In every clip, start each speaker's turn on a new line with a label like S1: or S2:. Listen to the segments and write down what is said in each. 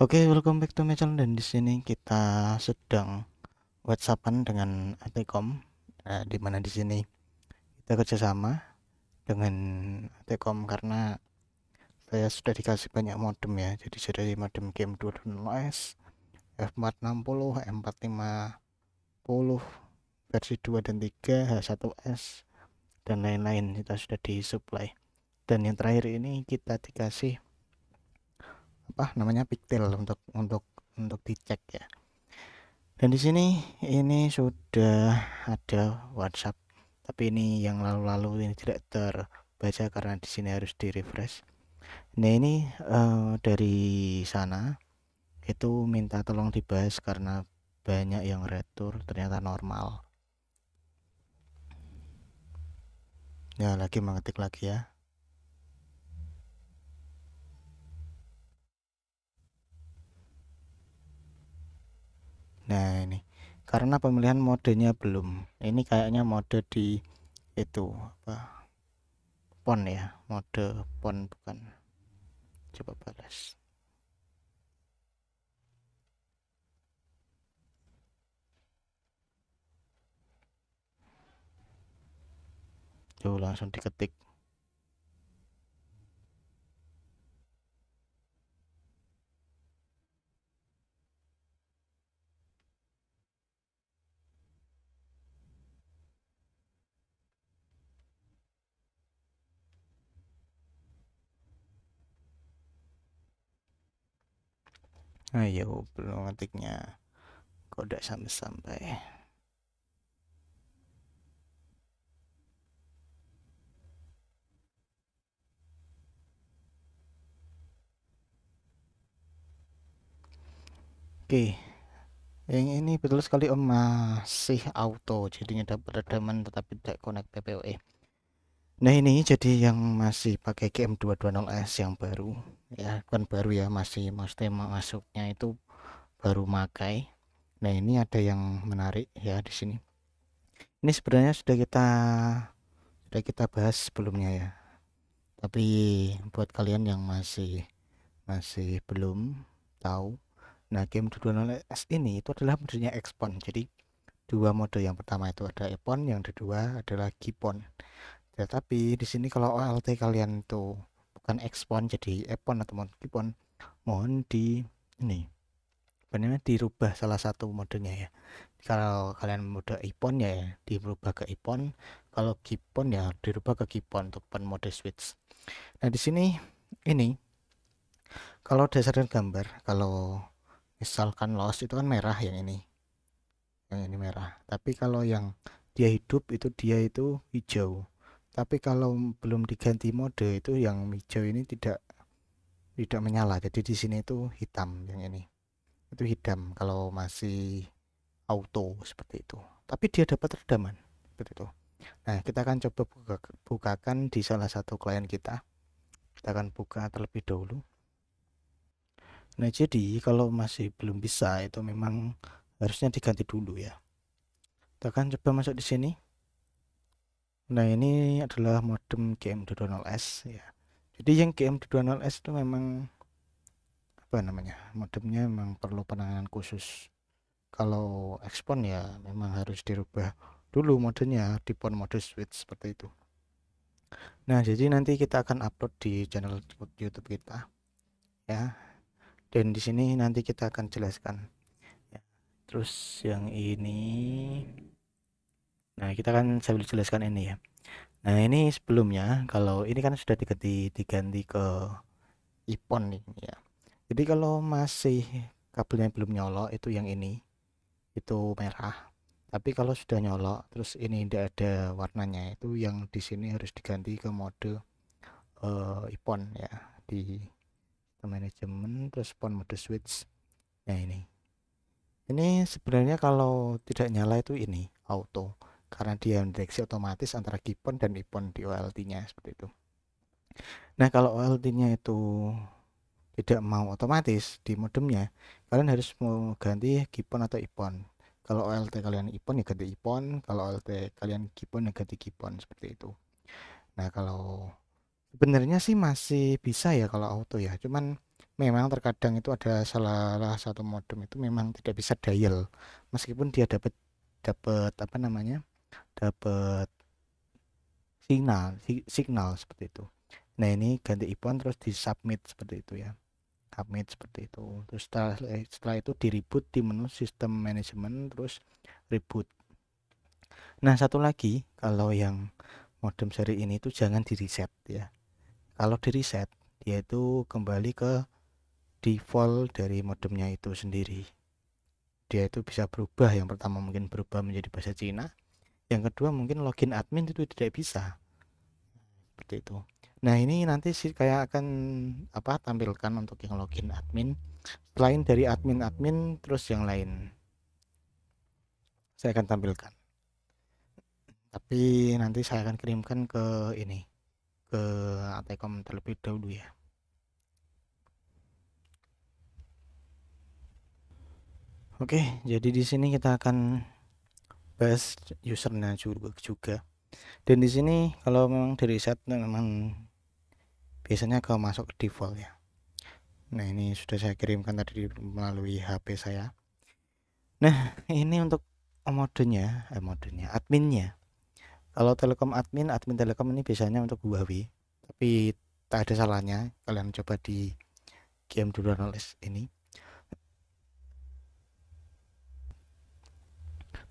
S1: Oke, okay, welcome back to my channel dan di sini kita sedang WhatsAppan dengan Atekom, nah, di mana di sini kita kerjasama dengan Atekom karena saya sudah dikasih banyak modem ya, jadi di modem game 2.0s F460, M450 versi 2 dan 3, H1s dan lain-lain kita sudah disuplai. Dan yang terakhir ini kita dikasih apa namanya pigtail untuk untuk untuk dicek ya dan di sini ini sudah ada WhatsApp tapi ini yang lalu-lalu ini tidak terbaca karena di sini harus di refresh nah ini uh, dari sana itu minta tolong dibahas karena banyak yang retur ternyata normal ya lagi mengetik lagi ya nah ini karena pemilihan modenya belum ini kayaknya mode di itu apa pon ya mode pon bukan coba balas Tuh langsung diketik ayo belum ngetiknya kok udah sampai-sampai Oke, yang ini betul sekali Om oh, masih auto, jadinya dapat redaman tetapi tidak connect PPOE. Nah ini jadi yang masih pakai GM220S yang baru ya bukan baru ya masih maksudnya masuknya itu baru makai. Nah ini ada yang menarik ya di sini. Ini sebenarnya sudah kita sudah kita bahas sebelumnya ya. Tapi buat kalian yang masih masih belum tahu, nah GM220S ini itu adalah modenya Expon. Jadi dua mode yang pertama itu ada Epon, yang kedua adalah Gipon ya tapi di sini kalau OLT kalian tuh bukan expon jadi epon atau meskipun mohon di ini sebenarnya dirubah salah satu modenya ya kalau kalian mode ipon ya dirubah ke ipon kalau kipon ya dirubah ke kipon untuk pen mode switch nah di sini ini kalau dan gambar kalau misalkan loss itu kan merah yang ini yang ini merah tapi kalau yang dia hidup itu dia itu hijau tapi kalau belum diganti mode itu yang hijau ini tidak tidak menyala jadi di sini itu hitam yang ini itu hitam kalau masih auto seperti itu tapi dia dapat redaman seperti itu nah kita akan coba buka, bukakan di salah satu klien kita kita akan buka terlebih dahulu nah jadi kalau masih belum bisa itu memang harusnya diganti dulu ya kita akan coba masuk di sini Nah ini adalah modem GM220S ya. Jadi yang gm 20 s itu memang apa namanya modemnya memang perlu penanganan khusus. Kalau expon ya memang harus dirubah dulu modenya di pon mode switch seperti itu. Nah jadi nanti kita akan upload di channel YouTube kita ya. Dan di sini nanti kita akan jelaskan. Ya. Terus yang ini Nah, kita kan sambil jelaskan ini ya. Nah, ini sebelumnya kalau ini kan sudah diganti diganti ke ipon nih ya. Jadi kalau masih kabelnya belum nyolok itu yang ini itu merah. Tapi kalau sudah nyolok terus ini tidak ada warnanya itu yang di sini harus diganti ke mode uh, ipon ya di manajemen terus pon mode switch. Nah, ini. Ini sebenarnya kalau tidak nyala itu ini auto karena dia mendeteksi otomatis antara Gibbon dan ipon di OLT-nya seperti itu. Nah, kalau OLT-nya itu tidak mau otomatis di modemnya, kalian harus mengganti ganti atau ipon. Kalau OLT kalian ipon ya ganti ipon, kalau OLT kalian Gibbon ya ganti Gibbon seperti itu. Nah, kalau sebenarnya sih masih bisa ya kalau auto ya, cuman memang terkadang itu ada salah satu modem itu memang tidak bisa dial meskipun dia dapat dapat apa namanya dapat signal si, signal seperti itu nah ini ganti ipon terus di submit seperti itu ya submit seperti itu terus setelah, setelah itu di reboot di menu sistem manajemen terus reboot nah satu lagi kalau yang modem seri ini itu jangan di reset ya kalau di reset dia itu kembali ke default dari modemnya itu sendiri dia itu bisa berubah yang pertama mungkin berubah menjadi bahasa Cina yang kedua mungkin login admin itu tidak bisa seperti itu nah ini nanti sih kayak akan apa tampilkan untuk yang login admin selain dari admin admin terus yang lain saya akan tampilkan tapi nanti saya akan kirimkan ke ini ke Atekom terlebih dahulu ya Oke, jadi di sini kita akan bebas usernya juga dan di sini kalau memang di reset memang biasanya kalau masuk ke default ya nah ini sudah saya kirimkan tadi melalui HP saya nah ini untuk modenya eh modenya adminnya kalau telekom admin admin telekom ini biasanya untuk Huawei tapi tak ada salahnya kalian coba di game dulu analis ini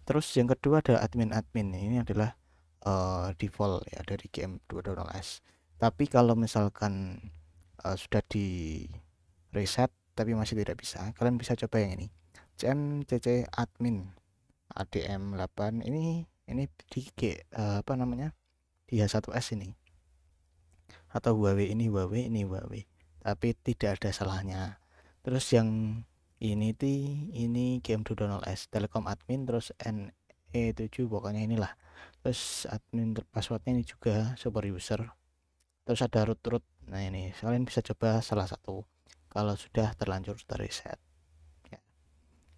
S1: terus yang kedua ada admin-admin ini adalah uh, default ya dari game 2.0s tapi kalau misalkan uh, sudah di reset tapi masih tidak bisa kalian bisa coba yang ini cmcc admin adm 8 ini ini di G, uh, apa namanya di H1s ini atau Huawei ini Huawei ini Huawei tapi tidak ada salahnya terus yang ini ti, ini game 2.0 S Telekom admin terus NE7 pokoknya inilah terus admin passwordnya ini juga super user terus ada root root nah ini kalian bisa coba salah satu kalau sudah terlanjur terreset ya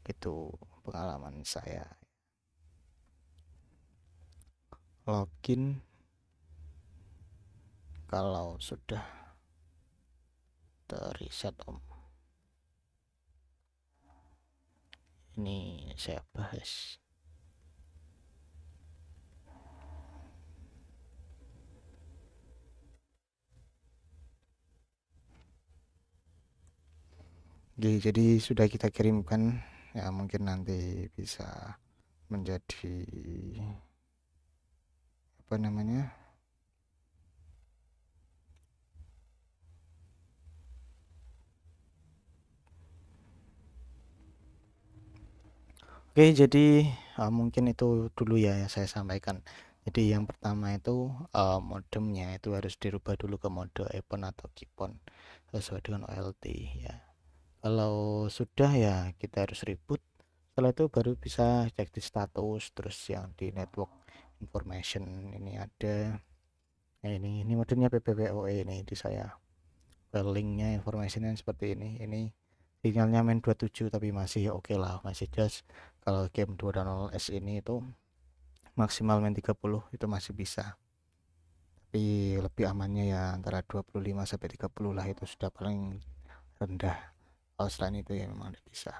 S1: itu pengalaman saya login kalau sudah terreset om ini saya bahas Oke, jadi sudah kita kirimkan ya mungkin nanti bisa menjadi apa namanya Oke, jadi uh, mungkin itu dulu ya yang saya sampaikan. Jadi yang pertama itu uh, modemnya itu harus dirubah dulu ke mode Epon atau Kipon sesuai dengan OLT ya. Kalau sudah ya kita harus reboot. Setelah itu baru bisa cek di status terus yang di network information ini ada. Nah, ini ini modemnya PPWOE ini di saya. linknya informasinya seperti ini. Ini sinyalnya main 27 tapi masih oke okay lah masih just kalau game 2.0S ini itu maksimal main 30 itu masih bisa tapi lebih amannya ya antara 25 sampai 30 lah itu sudah paling rendah kalau selain itu ya memang tidak bisa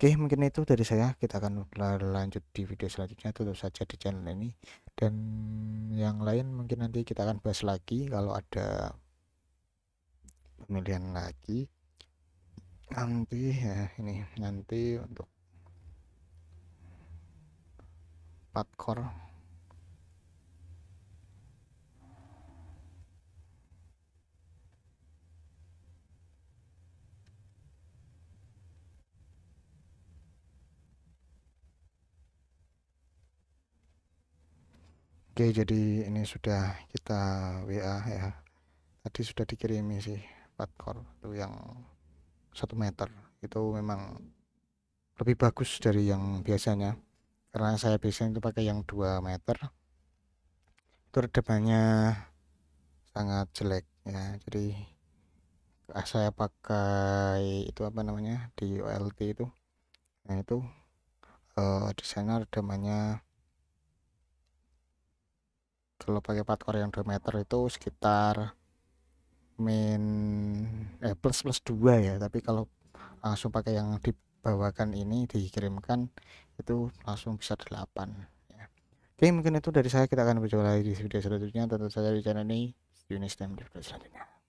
S1: Oke, mungkin itu dari saya. Kita akan lanjut di video selanjutnya. tentu saja di channel ini. Dan yang lain mungkin nanti kita akan bahas lagi kalau ada pemilihan lagi nanti ya ini nanti untuk empat core Oke jadi ini sudah kita WA ya tadi sudah dikirimi sih 4 core itu yang satu meter itu memang lebih bagus dari yang biasanya karena saya biasanya itu pakai yang 2 meter itu redamannya sangat jelek ya jadi ah, saya pakai itu apa namanya di OLT itu nah itu uh, eh, desainer redamannya kalau pakai core yang 2 meter itu sekitar min eh plus plus dua ya tapi kalau langsung pakai yang dibawakan ini dikirimkan itu langsung bisa delapan ya. oke mungkin itu dari saya kita akan berjumpa lagi di video selanjutnya tentu saja di channel ini Yunis di video selanjutnya